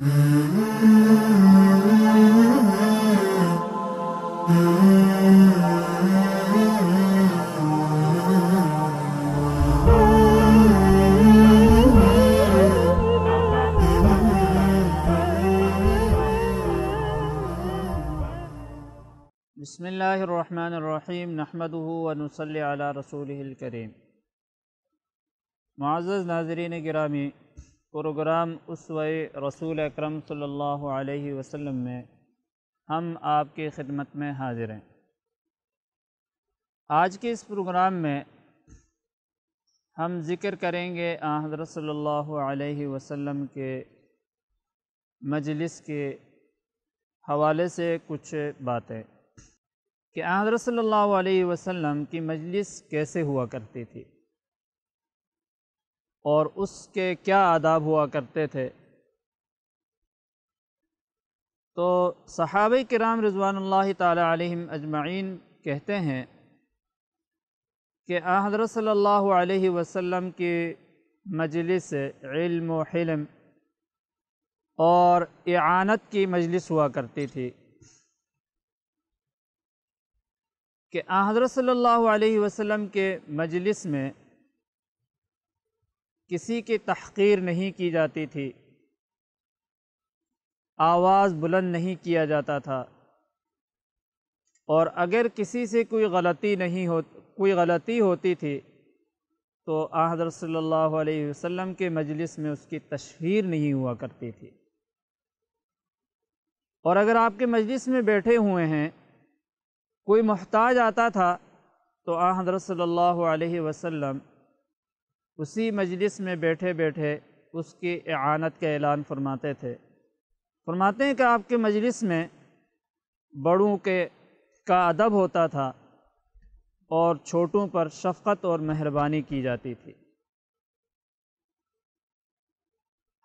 بسم اللہ الرحمن الرحیم نحمد صلی اللہ علیہ رسول الکریم معزز ناظرین گرامی پروگرام اسوئے رسول اکرم صلی اللہ علیہ وسلم میں ہم آپ کے خدمت میں حاضر ہیں آج کے اس پروگرام میں ہم ذکر کریں گے حضرت صلی اللہ علیہ وسلم کے مجلس کے حوالے سے کچھ باتیں کہ حضرت صلی اللہ علیہ وسلم کی مجلس کیسے ہوا کرتی تھی اور اس کے کیا آداب ہوا کرتے تھے تو صحابہ کرام رضوان اللہ تعالی علیہم اجمعین کہتے ہیں کہ حضرت صلی اللہ علیہ وسلم کی مجلس علم و حلم اور اعانت کی مجلس ہوا کرتی تھی کہ حضرت صلی اللہ علیہ وسلم کے مجلس میں کسی کی تحقیر نہیں کی جاتی تھی آواز بلند نہیں کیا جاتا تھا اور اگر کسی سے کوئی غلطی نہیں ہو کوئی غلطی ہوتی تھی تو آحدر صلی اللہ علیہ وسلم کے مجلس میں اس کی تشہیر نہیں ہوا کرتی تھی اور اگر آپ کے مجلس میں بیٹھے ہوئے ہیں کوئی محتاج آتا تھا تو حضرت صلی اللہ علیہ وسلم اسی مجلس میں بیٹھے بیٹھے اس کی اعانت کا اعلان فرماتے تھے فرماتے ہیں کہ آپ کے مجلس میں بڑوں کے کا ادب ہوتا تھا اور چھوٹوں پر شفقت اور مہربانی کی جاتی تھی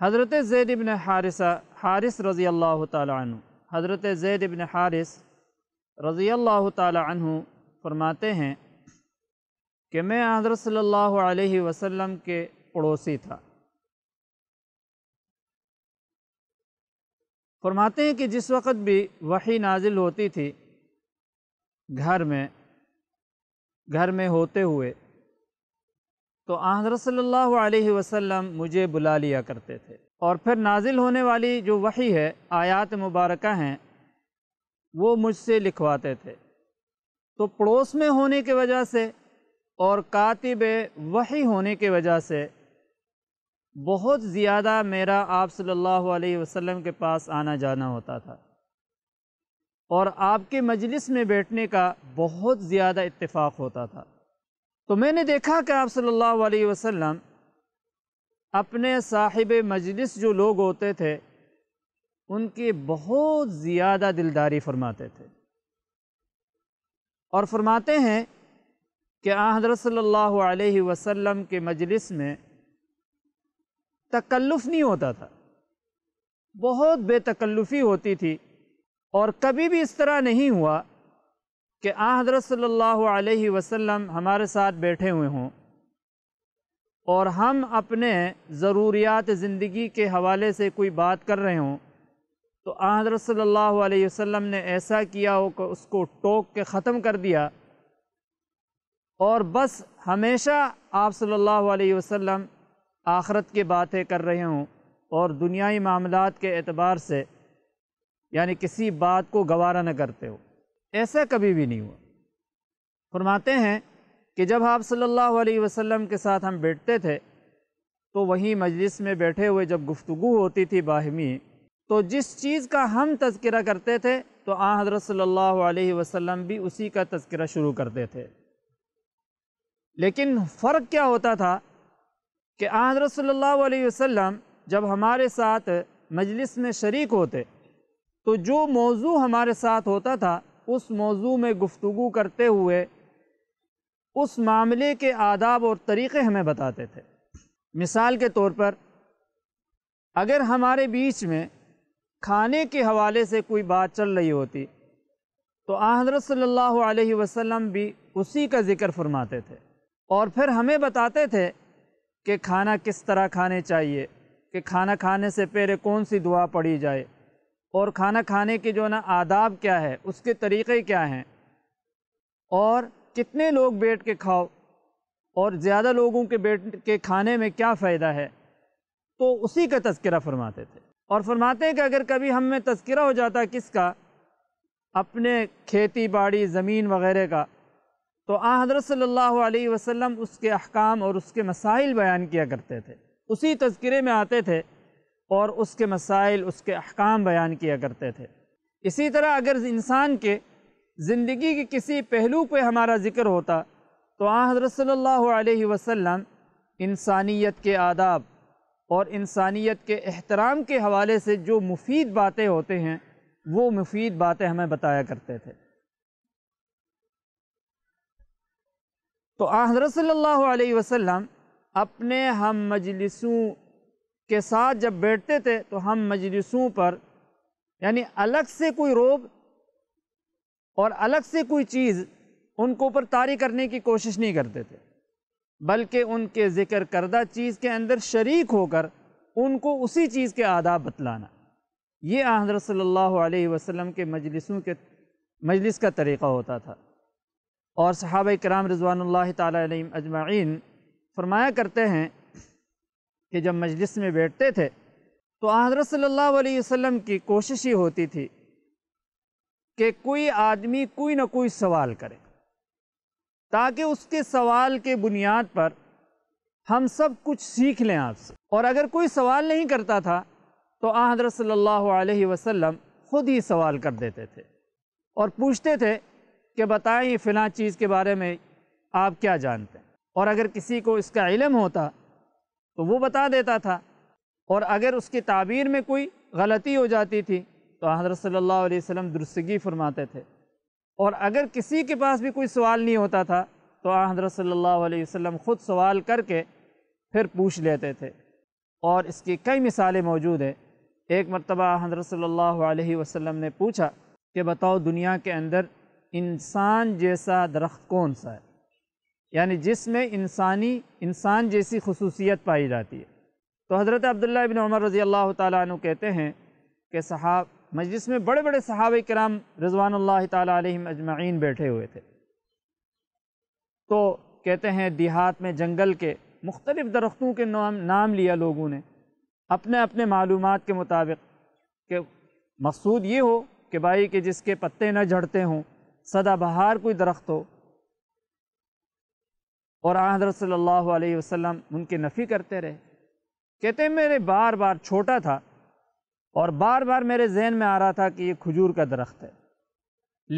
حضرت زید ابن حارث حارث رضی اللہ تعالیٰ عنہ حضرت زید ابن حارث رضی اللہ تعالیٰ عنہ فرماتے ہیں کہ میں حضرت صلی اللہ علیہ وسلم کے پڑوسی تھا فرماتے ہیں کہ جس وقت بھی وہی نازل ہوتی تھی گھر میں گھر میں ہوتے ہوئے تو حضرت صلی اللہ علیہ وسلم مجھے بلا لیا کرتے تھے اور پھر نازل ہونے والی جو وہی ہے آیات مبارکہ ہیں وہ مجھ سے لکھواتے تھے تو پڑوس میں ہونے کی وجہ سے اور کاتب وہی ہونے کے وجہ سے بہت زیادہ میرا آپ صلی اللہ علیہ وسلم کے پاس آنا جانا ہوتا تھا اور آپ کے مجلس میں بیٹھنے کا بہت زیادہ اتفاق ہوتا تھا تو میں نے دیکھا کہ آپ صلی اللہ علیہ وسلم اپنے صاحب مجلس جو لوگ ہوتے تھے ان کی بہت زیادہ دلداری فرماتے تھے اور فرماتے ہیں کہ آن حضرت صلی اللہ علیہ وسلم کے مجلس میں تکلف نہیں ہوتا تھا بہت بے تکلفی ہوتی تھی اور کبھی بھی اس طرح نہیں ہوا کہ آن حضرت صلی اللہ علیہ وسلم ہمارے ساتھ بیٹھے ہوئے ہوں اور ہم اپنے ضروریات زندگی کے حوالے سے کوئی بات کر رہے ہوں تو آن حضرت صلی اللہ علیہ وسلم نے ایسا کیا ہو کہ اس کو ٹوک کے ختم کر دیا اور بس ہمیشہ آپ صلی اللہ علیہ وسلم آخرت کی باتیں کر رہے ہوں اور دنیائی معاملات کے اعتبار سے یعنی کسی بات کو گوارہ نہ کرتے ہو ایسا کبھی بھی نہیں ہوا فرماتے ہیں کہ جب آپ صلی اللہ علیہ وسلم کے ساتھ ہم بیٹھتے تھے تو وہیں مجلس میں بیٹھے ہوئے جب گفتگو ہوتی تھی باہمی تو جس چیز کا ہم تذکرہ کرتے تھے تو آ حضرت صلی اللہ علیہ وسلم بھی اسی کا تذکرہ شروع کرتے تھے لیکن فرق کیا ہوتا تھا کہ حضرت صلی اللہ علیہ وسلم جب ہمارے ساتھ مجلس میں شریک ہوتے تو جو موضوع ہمارے ساتھ ہوتا تھا اس موضوع میں گفتگو کرتے ہوئے اس معاملے کے آداب اور طریقے ہمیں بتاتے تھے مثال کے طور پر اگر ہمارے بیچ میں کھانے کے حوالے سے کوئی بات چل رہی ہوتی تو حضرت صلی اللہ علیہ وسلم بھی اسی کا ذکر فرماتے تھے اور پھر ہمیں بتاتے تھے کہ کھانا کس طرح کھانے چاہیے کہ کھانا کھانے سے پہلے کون سی دعا پڑھی جائے اور کھانا کھانے کے جو نا آداب کیا ہے اس کے طریقے کیا ہیں اور کتنے لوگ بیٹھ کے کھاؤ اور زیادہ لوگوں کے بیٹھ کے کھانے میں کیا فائدہ ہے تو اسی کا تذکرہ فرماتے تھے اور فرماتے ہیں کہ اگر کبھی ہم میں تذکرہ ہو جاتا کس کا اپنے کھیتی باڑی زمین وغیرہ کا تو آ حضرت صلی اللہ علیہ وسلم اس کے احکام اور اس کے مسائل بیان کیا کرتے تھے اسی تذکرے میں آتے تھے اور اس کے مسائل اس کے احکام بیان کیا کرتے تھے اسی طرح اگر انسان کے زندگی کی کسی پہلو پہ ہمارا ذکر ہوتا تو آ حضرت صلی اللہ علیہ وسلم انسانیت کے آداب اور انسانیت کے احترام کے حوالے سے جو مفید باتیں ہوتے ہیں وہ مفید باتیں ہمیں بتایا کرتے تھے تو حضرت صلی اللہ علیہ وسلم اپنے ہم مجلسوں کے ساتھ جب بیٹھتے تھے تو ہم مجلسوں پر یعنی الگ سے کوئی روب اور الگ سے کوئی چیز ان کو اوپر طاری کرنے کی کوشش نہیں کرتے تھے بلکہ ان کے ذکر کردہ چیز کے اندر شریک ہو کر ان کو اسی چیز کے آداب بتلانا یہ حضرت صلی اللہ علیہ وسلم کے مجلسوں کے مجلس کا طریقہ ہوتا تھا اور صحابہ کرام رضوان اللہ تعالیٰ علیہ اجمعین فرمایا کرتے ہیں کہ جب مجلس میں بیٹھتے تھے تو حضرت صلی اللہ علیہ وسلم کی کوشش ہی ہوتی تھی کہ کوئی آدمی کوئی نہ کوئی سوال کرے تاکہ اس کے سوال کے بنیاد پر ہم سب کچھ سیکھ لیں آپ سے اور اگر کوئی سوال نہیں کرتا تھا تو حضرت صلی اللہ علیہ وسلم خود ہی سوال کر دیتے تھے اور پوچھتے تھے کہ بتائیں یہ فلاں چیز کے بارے میں آپ کیا جانتے ہیں اور اگر کسی کو اس کا علم ہوتا تو وہ بتا دیتا تھا اور اگر اس کی تعبیر میں کوئی غلطی ہو جاتی تھی تو حضرت صلی اللہ علیہ وسلم درستگی فرماتے تھے اور اگر کسی کے پاس بھی کوئی سوال نہیں ہوتا تھا تو حضرت صلی اللہ علیہ وسلم خود سوال کر کے پھر پوچھ لیتے تھے اور اس کی کئی مثالیں موجود ہیں ایک مرتبہ حضرت صلی اللہ علیہ وسلم نے پوچھا کہ بتاؤ دنیا کے اندر انسان جیسا درخت کون سا ہے یعنی جس میں انسانی انسان جیسی خصوصیت پائی جاتی ہے تو حضرت عبداللہ بن عمر رضی اللہ تعالیٰ عنہ کہتے ہیں کہ صحاب مجلس میں بڑے بڑے صحابہ کرام رضوان اللہ تعالیٰ علیہم اجمعین بیٹھے ہوئے تھے تو کہتے ہیں دیہات میں جنگل کے مختلف درختوں کے نام نام لیا لوگوں نے اپنے اپنے معلومات کے مطابق کہ مقصود یہ ہو کہ بھائی کہ جس کے پتے نہ جھڑتے ہوں سدا بہار کوئی درخت ہو اور حضرت صلی اللہ علیہ وسلم ان کی نفی کرتے رہے کہتے ہیں میرے بار بار چھوٹا تھا اور بار بار میرے ذہن میں آ رہا تھا کہ یہ کھجور کا درخت ہے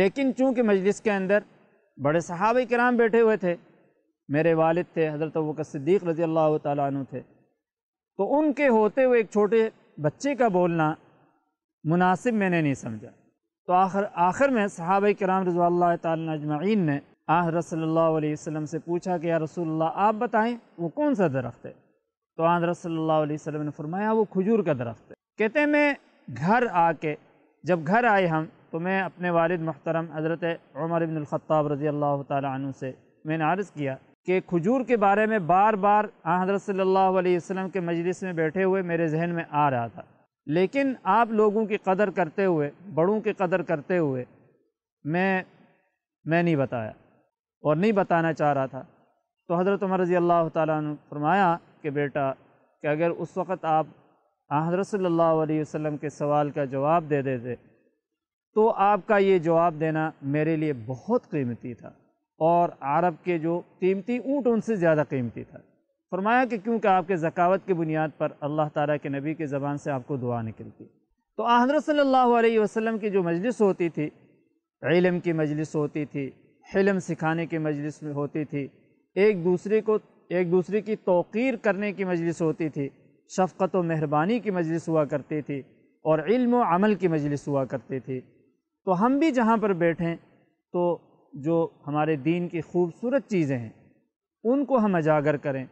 لیکن چونکہ مجلس کے اندر بڑے صحابہ کرام بیٹھے ہوئے تھے میرے والد تھے حضرت وکص صدیق رضی اللہ تعالیٰ عنہ تھے تو ان کے ہوتے ہوئے ایک چھوٹے بچے کا بولنا مناسب میں نے نہیں سمجھا تو آخر آخر میں صحابہ کرام رضو اللہ تعالیٰ اجمعین نے آہ صلی اللہ علیہ وسلم سے پوچھا کہ یا رسول اللہ آپ بتائیں وہ کون سا درخت ہے تو حضرت صلی اللہ علیہ وسلم نے فرمایا وہ کھجور کا درخت ہے کہتے ہیں میں گھر آ کے جب گھر آئے ہم تو میں اپنے والد محترم حضرت عمر بن الخطاب رضی اللہ تعالیٰ عنہ سے میں نے عرض کیا کہ کھجور کے بارے میں بار بار حضرت صلی اللہ علیہ وسلم کے مجلس میں بیٹھے ہوئے میرے ذہن میں آ رہا تھا لیکن آپ لوگوں کی قدر کرتے ہوئے بڑوں کی قدر کرتے ہوئے میں میں نہیں بتایا اور نہیں بتانا چاہ رہا تھا تو حضرت عمر رضی اللہ تعالیٰ نے فرمایا کہ بیٹا کہ اگر اس وقت آپ حضرت صلی اللہ علیہ وسلم کے سوال کا جواب دے دیتے تو آپ کا یہ جواب دینا میرے لیے بہت قیمتی تھا اور عرب کے جو قیمتی اونٹ ان سے زیادہ قیمتی تھا فرمایا کہ کیونکہ آپ کے ذکاوت کی بنیاد پر اللہ تعالیٰ کے نبی کی زبان سے آپ کو دعا نکلتی تو حضرت صلی اللہ علیہ وسلم کی جو مجلس ہوتی تھی علم کی مجلس ہوتی تھی حلم سکھانے کی مجلس ہوتی تھی ایک دوسرے کو ایک دوسرے کی توقیر کرنے کی مجلس ہوتی تھی شفقت و مہربانی کی مجلس ہوا کرتی تھی اور علم و عمل کی مجلس ہوا کرتی تھی تو ہم بھی جہاں پر بیٹھیں تو جو ہمارے دین کی خوبصورت چیزیں ہیں ان کو ہم اجاگر کریں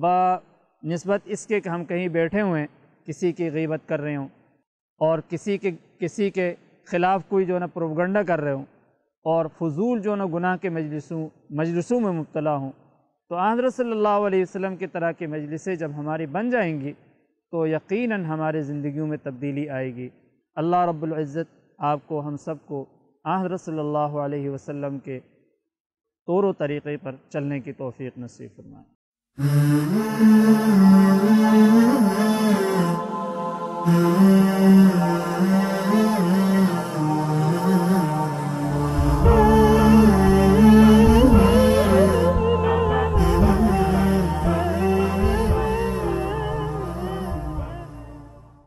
با نسبت اس کے کہ ہم کہیں بیٹھے ہوئے ہیں کسی کی غیبت کر رہے ہوں اور کسی کے کسی کے خلاف کوئی جو ہے نا پروگنڈا کر رہے ہوں اور فضول جو ہے نا گناہ کے مجلسوں مجلسوں میں مبتلا ہوں تو آندر صلی اللہ علیہ وسلم کی طرح کے مجلسیں جب ہماری بن جائیں گی تو یقیناً ہمارے زندگیوں میں تبدیلی آئے گی اللہ رب العزت آپ کو ہم سب کو آحمر صلی اللہ علیہ وسلم کے طور و طریقے پر چلنے کی توفیق نصیب فرمائے Mm-hmm.